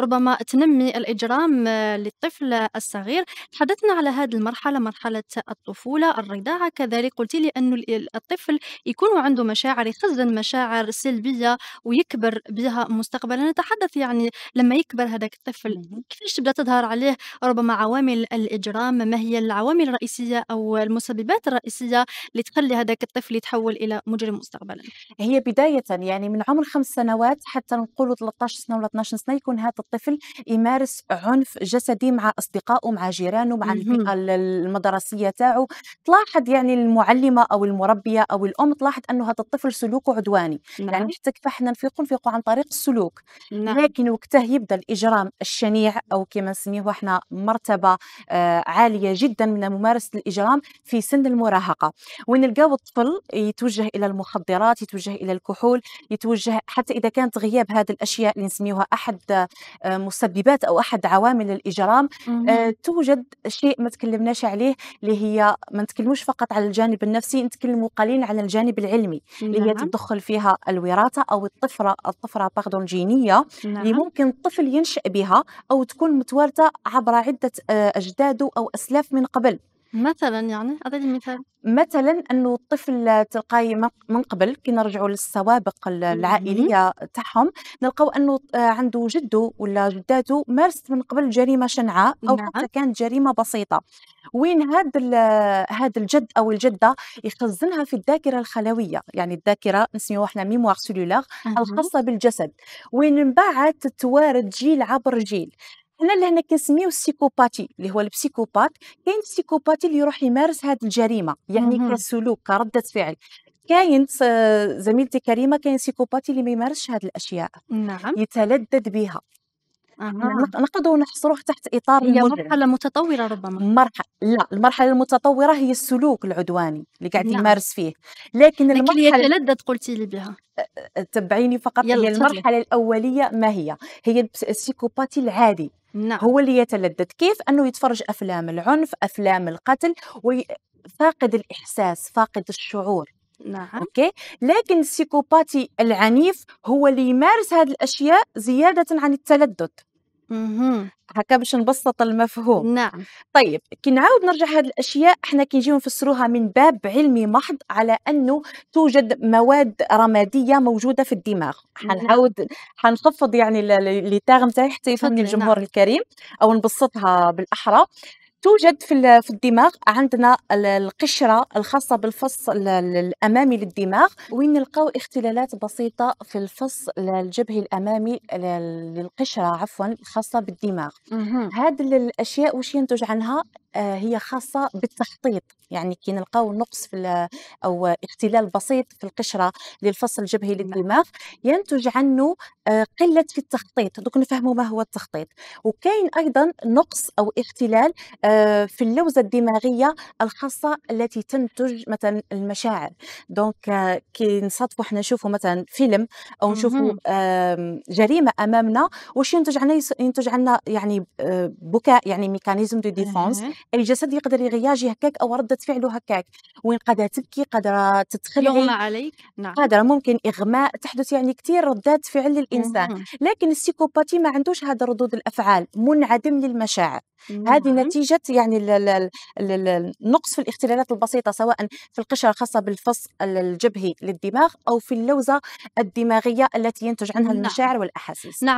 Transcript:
ربما تنمي الإجرام آه، للطفل الصغير تحدثنا على هذه المرحلة مرحلة الطفولة الرضاعة كذلك قلت لي أن الطفل يكون عنده مشاعر يخزن مشاعر سلبية ويكبر بها مستقبلا نتحدث يعني لما يكبر هذاك الطفل كيفاش تبدأ تظهر عليه ربما عوامل الإجرام ما هي العوامل الرئيسية أو المسببات الرئيسية اللي تخلي هذاك الطفل يتحول إلى مجرم مستقبلا هي بداية يعني من عمر خمس سنوات حتى نقول 13 سنة ولا 12 سنة يكون هذا الطفل يمارس عنف جسدي مع أصدقائه مع جيرانه مع الفئه المدرسية تاعه تلاحظ يعني المعلمة أو المربية أو الأم تلاحظ أنه هذا الطفل سلوكه عدواني يعني نعم. يعني حتى كيف احنا نفيقوا نفيقوا عن طريق السلوك نعم. لكن وقتها يبدأ الإجرام الشنيع أو كما نسميه احنا مرتبة آه عالية جدا من ممارسة الإجرام في سن المراهقة ونلقاو الطفل يتوجه إلى المخدرات يتوجه إلى الكحول يتوجه حتى إذا كانت غياب هذه الأشياء اللي نسميوها أحد آه، مسببات او احد عوامل الاجرام آه، توجد شيء ما تكلمناش عليه اللي هي ما نتكلموش فقط على الجانب النفسي نتكلموا قليلا على الجانب العلمي اللي هي نعم. تدخل فيها الوراثه او الطفره الطفره باردون جينيه اللي نعم. ممكن الطفل ينشا بها او تكون متوارثه عبر عده آه، اجداده او اسلاف من قبل مثلا يعني اعطيني مثال مثلا انه الطفل تلقاي من قبل كي نرجعوا للسوابق العائليه تاعهم نلقاو انه آه، عنده جده ولا جداته مارست من قبل جريمه شنعاء او نعم. حتى كانت جريمه بسيطه وين هذا هذا الجد او الجده يخزنها في الذاكره الخلويه يعني الذاكره نسميوها احنا ميموار سيلولار الخاصه بالجسد وين من بعد تتوارد جيل عبر جيل هنا لهنا كنسميو السيكوباتي اللي هو البسيكوبات كاين السيكوباتي اللي يروح يمارس هذه الجريمه يعني مم. كسلوك كرده فعل كاين زميلتي كريمه كاين سيكوباتي اللي ما يمارسش هذه الاشياء نعم يتلذذ بها آه. نقدروا نحصروه تحت اطار هي مرحله متطوره ربما مرحله لا المرحله المتطوره هي السلوك العدواني اللي قاعد نعم. يمارس فيه لكن, لكن المرحله يتلذذ قلتي لي بها تبعيني فقط هي المرحله الاوليه ما هي هي السيكوباتي العادي نعم. هو اللي يتلذذ كيف أنه يتفرج أفلام العنف أفلام القتل وفاقد الإحساس فاقد الشعور نعم اوكي لكن السيكوباتي العنيف هو اللي يمارس هذه الاشياء زياده عن التلذذ هكا باش نبسط المفهوم نعم طيب كي نعاود نرجع هاد الاشياء احنا كي نجيو نفسروها من باب علمي محض على انه توجد مواد رماديه موجوده في الدماغ حنعاود حنخفض يعني لي تيرم تاعي حتى يفهم الجمهور نعم. الكريم او نبسطها بالاحرى توجد في في الدماغ عندنا القشره الخاصه بالفص الامامي للدماغ وين نلقاو اختلالات بسيطه في الفص الجبهي الامامي للقشره عفوا الخاصه بالدماغ هذه الاشياء واش ينتج عنها آه، هي خاصة بالتخطيط يعني كي نلقاو نقص في أو اختلال بسيط في القشرة للفصل الجبهي نعم. للدماغ ينتج عنه آه، قلة في التخطيط دوك نفهموا ما هو التخطيط وكاين أيضا نقص أو اختلال آه، آه، في اللوزة الدماغية الخاصة التي تنتج مثلا المشاعر دونك آه، كي نصادفوا حنا نشوفوا مثلا فيلم أو نشوفوا جريمة أمامنا واش ينتج عنا ينتج عنا يعني آه، بكاء يعني ميكانيزم دو ديفونس الجسد يقدر يرياجي هكاك أو ردة فعله هكاك وين قادرة تبكي قادرة تتخلع يغمى عليك نعم قادرة ممكن إغماء تحدث يعني كثير ردات فعل للإنسان لكن السيكوباتي ما عندوش هذا ردود الأفعال منعدم للمشاعر هذه نعم. نتيجة حتى يعني النقص في الاختلالات البسيطه سواء في القشره الخاصه بالفص الجبهي للدماغ او في اللوزه الدماغيه التي ينتج عنها نعم. المشاعر والاحاسيس نعم.